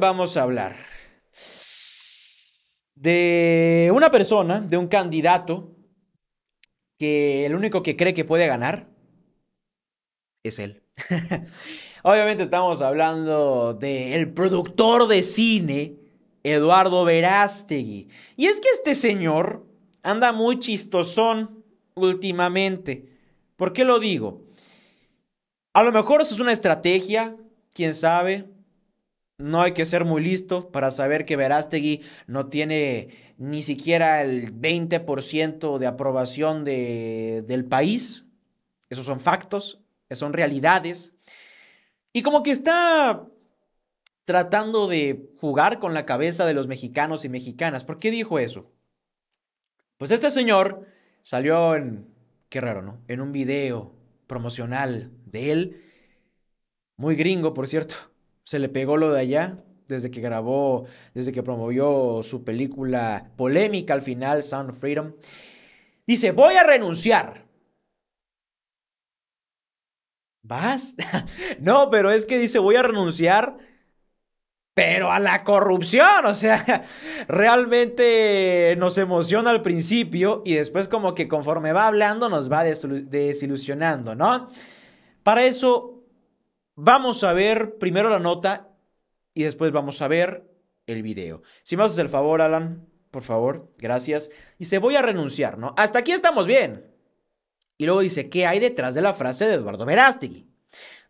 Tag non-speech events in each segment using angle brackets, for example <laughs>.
vamos a hablar de una persona, de un candidato, que el único que cree que puede ganar es él. <laughs> Obviamente estamos hablando del productor de cine, Eduardo Verástegui. Y es que este señor anda muy chistosón últimamente. ¿Por qué lo digo? A lo mejor eso es una estrategia, quién sabe, no hay que ser muy listo para saber que Verástegui no tiene ni siquiera el 20% de aprobación del país. Esos son factos, son realidades. Y como que está tratando de jugar con la cabeza de los mexicanos y mexicanas. ¿Por qué dijo eso? Pues este señor salió en, qué raro, ¿no? En un video promocional de él, muy gringo, por cierto se le pegó lo de allá desde que grabó, desde que promovió su película polémica al final, Sound of Freedom. Dice, voy a renunciar. ¿Vas? <laughs> no, pero es que dice, voy a renunciar, pero a la corrupción. O sea, <laughs> realmente nos emociona al principio y después como que conforme va hablando nos va desilusionando, ¿no? Para eso Vamos a ver primero la nota y después vamos a ver el video. Si me haces el favor, Alan, por favor, gracias. Dice, voy a renunciar, ¿no? Hasta aquí estamos bien. Y luego dice, ¿qué hay detrás de la frase de Eduardo Verástegui?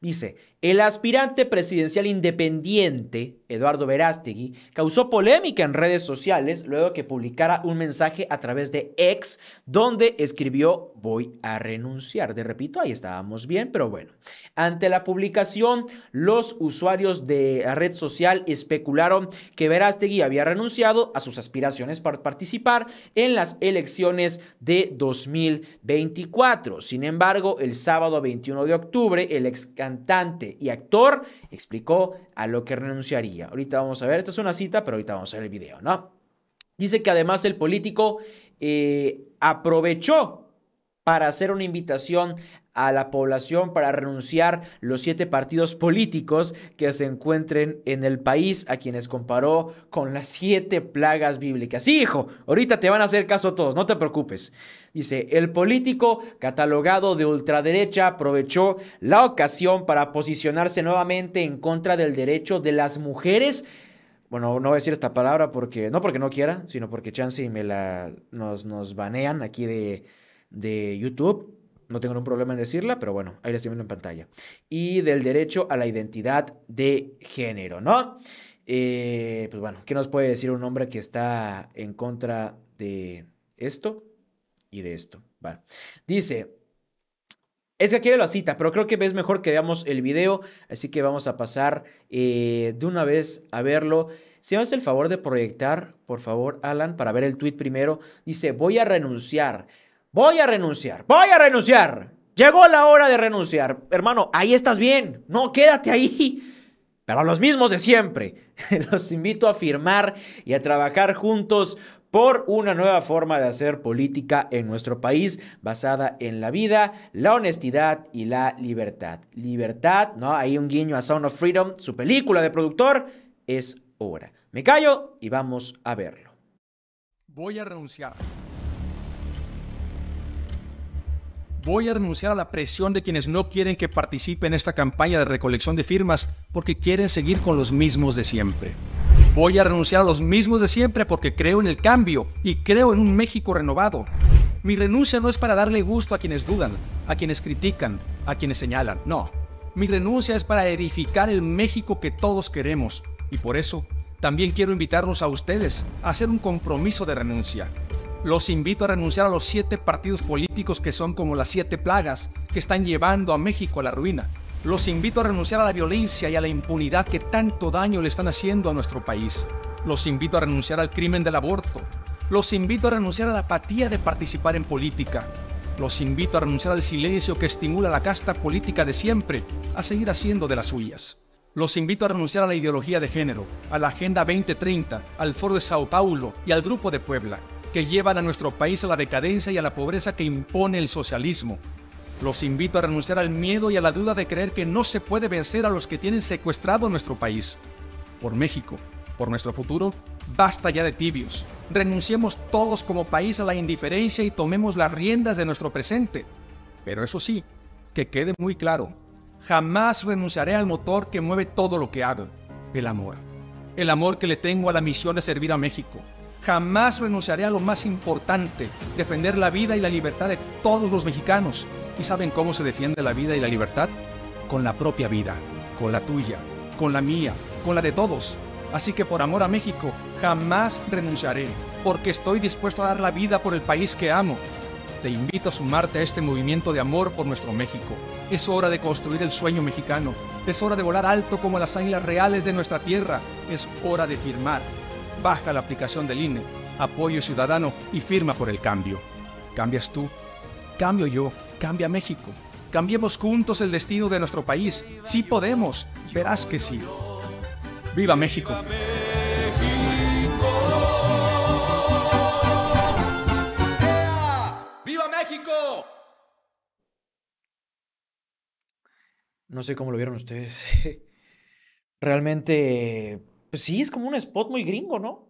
Dice, el aspirante presidencial independiente, Eduardo Verástegui, causó polémica en redes sociales luego que publicara un mensaje a través de X donde escribió voy a renunciar. De repito, ahí estábamos bien, pero bueno. Ante la publicación, los usuarios de la red social especularon que Verástegui había renunciado a sus aspiraciones para participar en las elecciones de 2024. Sin embargo, el sábado 21 de octubre, el ex cantante y actor, explicó a lo que renunciaría. Ahorita vamos a ver, esta es una cita, pero ahorita vamos a ver el video, ¿no? Dice que además el político eh, aprovechó para hacer una invitación a la población para renunciar los siete partidos políticos que se encuentren en el país, a quienes comparó con las siete plagas bíblicas. Sí, hijo, ahorita te van a hacer caso todos, no te preocupes. Dice, el político catalogado de ultraderecha aprovechó la ocasión para posicionarse nuevamente en contra del derecho de las mujeres bueno, no voy a decir esta palabra porque, no porque no quiera, sino porque chance y me la, nos, banean aquí de, de YouTube. No tengo ningún problema en decirla, pero bueno, ahí la estoy viendo en pantalla. Y del derecho a la identidad de género, ¿no? Eh, pues bueno, ¿qué nos puede decir un hombre que está en contra de esto y de esto? Vale. Dice, es que aquí hay la cita, pero creo que es mejor que veamos el video, así que vamos a pasar eh, de una vez a verlo. Si me hace el favor de proyectar, por favor, Alan, para ver el tweet primero, dice, voy a renunciar voy a renunciar, voy a renunciar. Llegó la hora de renunciar. Hermano, ahí estás bien. No, quédate ahí. Pero los mismos de siempre. <laughs> Los invito a firmar y a trabajar juntos por una nueva forma de hacer política en nuestro país basada en la vida, la honestidad y la libertad. Libertad, ¿no? Hay un guiño a Sound of Freedom, su película de productor, es hora. Me callo y vamos a verlo. Voy a renunciar. Voy a renunciar a la presión de quienes no quieren que participe en esta campaña de recolección de firmas porque quieren seguir con los mismos de siempre. Voy a renunciar a los mismos de siempre porque creo en el cambio y creo en un México renovado. Mi renuncia no es para darle gusto a quienes dudan, a quienes critican, a quienes señalan. No. Mi renuncia es para edificar el México que todos queremos. Y por eso, también quiero invitarlos a ustedes a hacer un compromiso de renuncia los invito a renunciar a los siete partidos políticos que son como las siete plagas que están llevando a México a la ruina. Los invito a renunciar a la violencia y a la impunidad que tanto daño le están haciendo a nuestro país. Los invito a renunciar al crimen del aborto. Los invito a renunciar a la apatía de participar en política. Los invito a renunciar al silencio que estimula a la casta política de siempre a seguir haciendo de las suyas. Los invito a renunciar a la ideología de género, a la Agenda 2030, al Foro de Sao Paulo y al Grupo de Puebla que llevan a nuestro país a la decadencia y a la pobreza que impone el socialismo. Los invito a renunciar al miedo y a la duda de creer que no se puede vencer a los que tienen secuestrado nuestro país. Por México, por nuestro futuro, basta ya de tibios. Renunciemos todos como país a la indiferencia y tomemos las riendas de nuestro presente. Pero eso sí, que quede muy claro, jamás renunciaré al motor que mueve todo lo que hago, el amor. El amor que le tengo a la misión de servir a México, Jamás renunciaré a lo más importante, defender la vida y la libertad de todos los mexicanos. ¿Y saben cómo se defiende la vida y la libertad? Con la propia vida, con la tuya, con la mía, con la de todos. Así que por amor a México, jamás renunciaré, porque estoy dispuesto a dar la vida por el país que amo. Te invito a sumarte a este movimiento de amor por nuestro México. Es hora de construir el sueño mexicano. Es hora de volar alto como las águilas reales de nuestra tierra. Es hora de firmar baja la aplicación del INE, apoyo ciudadano y firma por el cambio. ¿Cambias tú? Cambio yo, cambia México. Cambiemos juntos el destino de nuestro país. Sí podemos, verás que sí. ¡Viva México! ¡Viva México! No sé cómo lo vieron ustedes. <laughs> Realmente pues sí, es como un spot muy gringo, ¿no?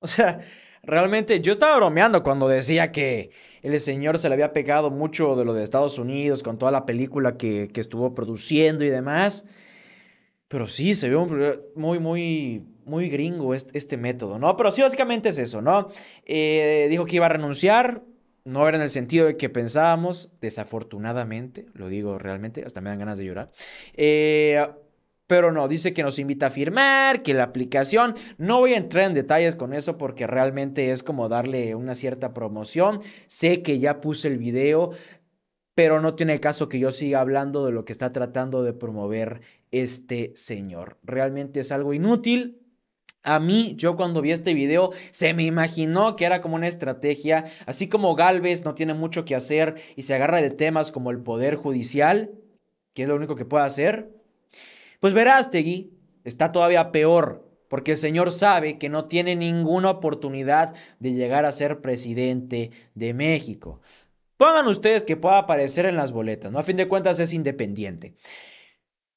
O sea, realmente yo estaba bromeando cuando decía que el señor se le había pegado mucho de lo de Estados Unidos con toda la película que, estuvo produciendo y demás. Pero sí, se vio muy, muy, muy gringo este, método, ¿no? Pero sí, básicamente es eso, ¿no? Eh, dijo que iba a renunciar. No era en el sentido de que pensábamos, desafortunadamente, lo digo realmente, hasta me dan ganas de llorar. Eh, pero no, dice que nos invita a firmar, que la aplicación. No voy a entrar en detalles con eso porque realmente es como darle una cierta promoción. Sé que ya puse el video, pero no tiene caso que yo siga hablando de lo que está tratando de promover este señor. Realmente es algo inútil, a mí, yo cuando vi este video, se me imaginó que era como una estrategia, así como Galvez no tiene mucho que hacer y se agarra de temas como el poder judicial, que es lo único que puede hacer, pues Verástegui está todavía peor, porque el señor sabe que no tiene ninguna oportunidad de llegar a ser presidente de México. Pongan ustedes que pueda aparecer en las boletas, ¿no? A fin de cuentas es independiente.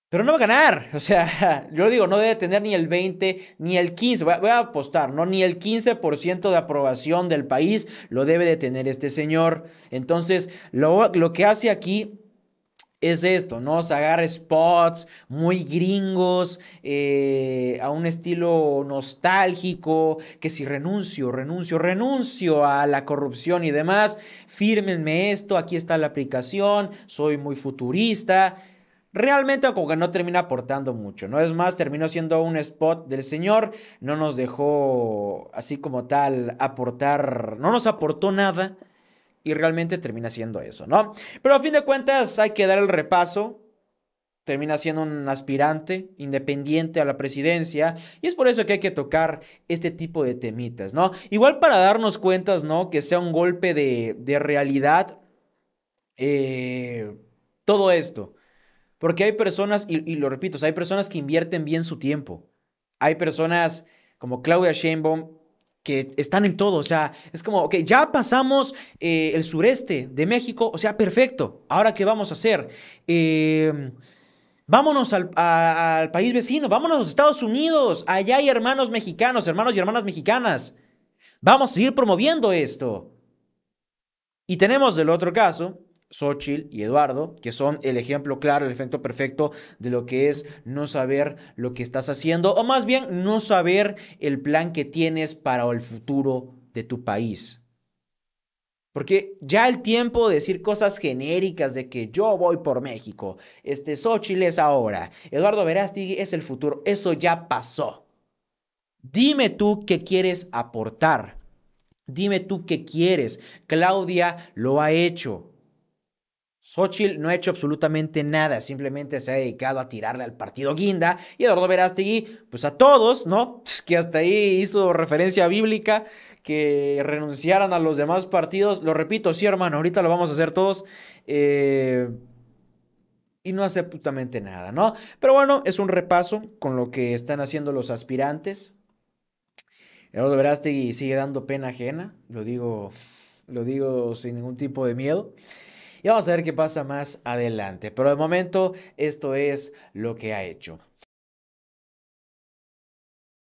Pero no va a ganar. <laughs> O sea, yo digo, no debe tener ni el 20 ni el 15. Voy a, apostar, ¿no? Ni el 15% de aprobación del país lo debe de tener este señor. Entonces, lo, lo que hace aquí es esto, ¿no? sacar spots muy gringos, eh, a un estilo nostálgico, que si renuncio, renuncio, renuncio a la corrupción y demás, fírmenme esto, aquí está la aplicación, soy muy futurista. Realmente como no termina aportando mucho, ¿no? Es más, terminó siendo un spot del señor, no nos dejó así como tal aportar, no nos aportó nada y realmente termina siendo eso, ¿no? Pero a fin de cuentas hay que dar el repaso. Termina siendo un aspirante independiente a la presidencia. Y es por eso que hay que tocar este tipo de temitas, ¿no? Igual para darnos cuentas, ¿no? Que sea un golpe de, de realidad eh, todo esto. Porque hay personas, y, lo repito, hay personas que invierten bien su tiempo. Hay personas como Claudia Sheinbaum, que están en todo. O sea, es como, ok, ya pasamos eh, el sureste de México, o sea, perfecto. Ahora, ¿qué vamos a hacer? Em, vámonos al, al, país vecino, vámonos a los Estados Unidos. Allá hay hermanos mexicanos, hermanos y hermanas mexicanas. Vamos a seguir promoviendo esto. Y tenemos el otro caso, Xochitl y Eduardo, que son el ejemplo claro, el efecto perfecto de lo que es no saber lo que estás haciendo, o más bien no saber el plan que tienes para el futuro de tu país. Porque ya el tiempo de decir cosas genéricas de que yo voy por México, este Xochitl es ahora, Eduardo Verástegui es el futuro, eso ya pasó. Dime tú qué quieres aportar. Dime tú qué quieres. Claudia lo ha hecho. Xochitl no ha hecho absolutamente nada, simplemente se ha dedicado a tirarle al partido Guinda y Eduardo Verástegui, pues a todos, ¿no? <laughs> Que hasta ahí hizo referencia bíblica, que renunciaran a los demás partidos. Lo repito, sí, hermano, ahorita lo vamos a hacer todos. Eh, y no hace absolutamente nada, ¿no? Pero bueno, es un repaso con lo que están haciendo los aspirantes. Eduardo Verástegui sigue dando pena ajena, lo digo, lo digo sin ningún tipo de miedo y vamos a ver qué pasa más adelante. Pero de momento esto es lo que ha hecho.